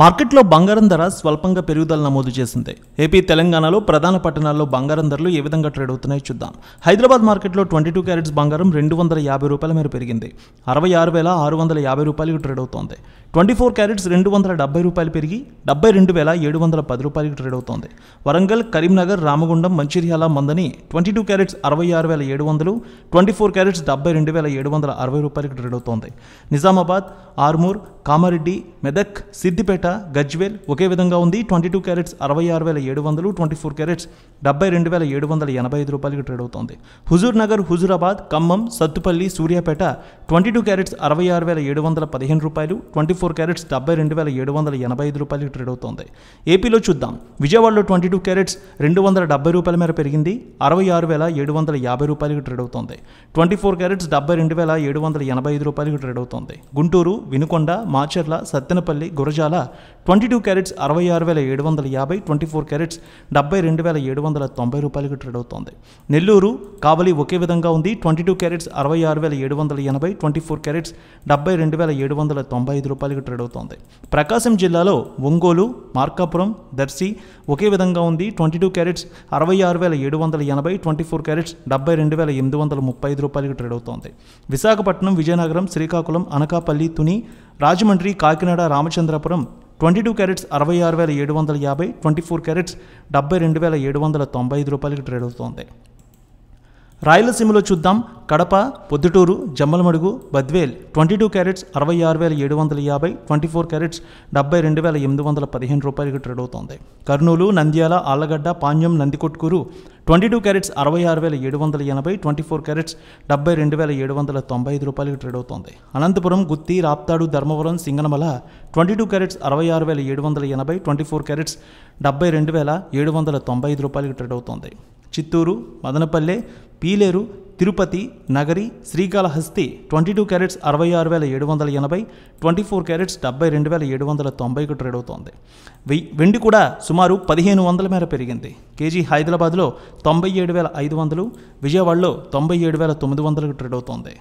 మార్కెట్లో బంగారం ధర స్వల్పంగా పెరుగుదల నమోదు చేసింది ఏపీ తెలంగాణలో ప్రధాన పట్టణాల్లో బంగారం ధరలు ఏ విధంగా ట్రేడ్ అవుతున్నాయో చూద్దాం హైదరాబాద్ మార్కెట్లో ట్వంటీ టూ క్యారెట్స్ బంగారం రెండు వందల యాభై రూపాయల మేర పెరిగింది అరవై ఆరు వేల ఆరు వందల యాభై రూపాయలకు ట్రేడ్ అవుతోంది ట్వంటీ ఫోర్ క్యారెట్స్ రెండు వందల డెబ్బై రూపాయలు పెరిగి డెబ్బై రెండు వేల ఏడు వందల పది రూపాయలకు ట్రేడ్ అవుతోంది వరంగల్ కరీంనగర్ రామగుండం మంచిర్యాల మందని ట్వంటీ టూ క్యారెట్స్ అరవై ఆరు వేల ఏడు వందలు ట్వంటీ ఫోర్ క్యారెట్స్ డెబ్బై రెండు వేల ఏడు వందల అరవై రూపాయలకు ట్రేడ్ అవుతోంది నిజామాబాద్ ఆర్మూర్ కామారెడ్డి మెదక్ సిద్దిపేట గజ్వేల్ ఒకే విధంగా ఉంది ట్వంటీ టూ క్యారెట్స్ అరవై ఆరు వేల ఏడు వందలు ట్వంటీ ఫోర్ క్యారెట్స్ డెబ్బై రెండు వేల ఏడు వందల ఎనభై ఐదు రూపాయలకి ట్రేడ్ అవుతోంది Huzur Nagar Huzurabad Khammam Sathupalli Suryapet twenty two carats అరవై ఆరు వేల ఏడు వందల పదిహేను రూపాయలు ట్వంటీ ఫోర్ క్యారెట్స్ డెబ్బై రెండు వేల ఏడు వందల ఎనభై ఐదు రూపాయలకి ట్రేడ్ అవుతోంది ఏపీలో చూద్దాం విజయవాడలో ట్వంటీ టూ క్యారెట్స్ రెండు వందల డెబ్బై రూపాయల మేర పెరిగింది అరవై ఆరు వేల ఏడు వందల యాభై రూపాయలకి ట్రేడ్ అవుతోంది ట్వంటీ ఫోర్ క్యారెట్స్ డెబ్బై రెండు వేల ఏడు వందల ఎనభై ఐదు రూపాయలకి ట్రేడ్ అవుతోంది Guntur Vinukonda Macherla Sattenapalli Gurazala twenty two carats అరవై ఆరు వేల ఏడు వందల యాభై ట్వంటీ ఫోర్ క్యారెట్స్ డెబ్బై రెండు వేల ఏడు వందల తొంభై రూపాయలకు ట్రేడ్ అవుతోంది నెల్లూరు కావలి ఒకే విధంగా ఉంది ట్వంటీ టూ క్యారెట్స్ అరవై ఆరు వేల ఏడు వందల ఎనభై ట్వంటీ ఫోర్ క్యారెట్స్ డెబ్బై రెండు వేల ఏడు వందల తొంభై ఐదు రూపాయలకు ట్రేడ్ అవుతోంది ప్రకాశం జిల్లాలో ఒంగోలు మార్కాపురం దర్శి ఒకే విధంగా ఉంది ట్వంటీ టూ క్యారెట్స్ అరవై ఆరు వేల ఏడు వందల ఎనభై ట్వంటీ ఫోర్ క్యారెట్స్ డెబ్బై రెండు వేల ఎనిమిది వందల ముప్పై ఐదు రూపాయలకు ట్రేడ్ అవుతోంది Visakhapatnam Vizianagaram Srikakulam Anakapalli Tuni company Rajahmundry Kakinada Ramachandrapuram twenty two carats అరవై ఆరు వేల ఏడు వందల యాభై ట్వంటీ ఫోర్ క్యారెట్స్ డెబ్బై రెండు వేల ఏడు వందల తొంభై ఐదు రూపాయలకి ట్రేడ్ అవుతోంది రాయలసీమలో చూద్దాం Kadapa Proddatur Jammalamadugu Badvel twenty two carats అరవై ఆరు వేల ఏడు వందల యాభై ట్వంటీ ఫోర్ క్యారెట్స్ డెబ్బై రెండు వేల ఎనిమిది వందల పదిహేను రూపాయలకి ట్రేడ్ అవుతోంది Kurnool Nandyal Allagadda Panyam Nandikotkur twenty two carats అరవై ఆరు వేల ఏడు వందల ఎనభై ట్వంటీ ఫోర్ క్యారెట్స్ డెబ్బై రెండు వేల ఏడు వందల తొంభై ఐదు రూపాయలకి ట్రేడ్ అవుతోంది Anantapur Gooty Raptadu Dharmavaram Singanamala twenty two carats అరవై ఆరు వేల ఏడు వందల ఎనభై ట్వంటీ ఫోర్ క్యారెట్స్ డెబ్బై రెండు వేల ఏడు వందల తొంభై ఐదు రూపాయలకి ట్రేడ్ అవుతోంది Chittoor Madanapalle Piler Tirupati Nagari Srikalahasti twenty two carats అరవై ఆరు వేల ఏడు వందల ఎనభై ట్వంటీ ఫోర్ క్యారెట్స్ డెబ్బై రెండు వేల ఏడు వందల తొంభైకి ట్రేడ్ అవుతోంది వెండి కూడా సుమారు పదిహేను వందల మేర పెరిగింది కేజీ హైదరాబాద్లో తొంభై ఏడు వేల ఐదు వందలు విజయవాడలో తొంభై ఏడు వేల తొమ్మిది వందలకు ట్రేడ్ అవుతోంది